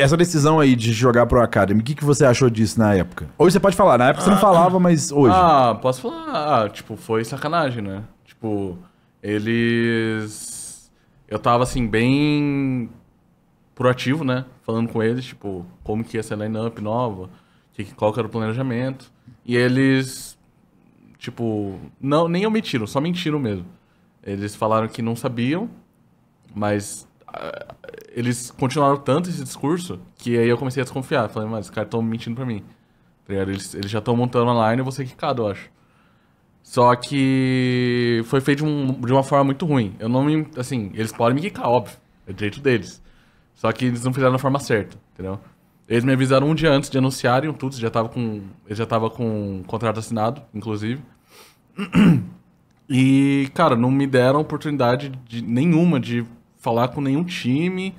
essa decisão aí de jogar pro Academy, o que, que você achou disso na época? Hoje você pode falar, na época você não ah, falava, mas hoje. Ah, posso falar. Ah, tipo, foi sacanagem, né? Tipo, eles. Eu tava assim, bem proativo, né? Falando com eles, tipo, como que ia ser a lineup nova, que, qual que era o planejamento. E eles, tipo, não, nem omitiram, só mentiram mesmo. Eles falaram que não sabiam, mas ah, eles continuaram tanto esse discurso que aí eu comecei a desconfiar. Falei, mas os caras estão mentindo pra mim. Tá eles, eles já estão montando a line, eu vou ser quicado, eu acho. Só que foi feito de, um, de uma forma muito ruim. Eu não me. Assim, eles podem me quicar, óbvio. É direito deles. Só que eles não fizeram da forma certa, entendeu? Eles me avisaram um dia antes de anunciarem tudo, já tava com, eles já tava com um contrato assinado, inclusive. E, cara, não me deram oportunidade de, nenhuma de falar com nenhum time,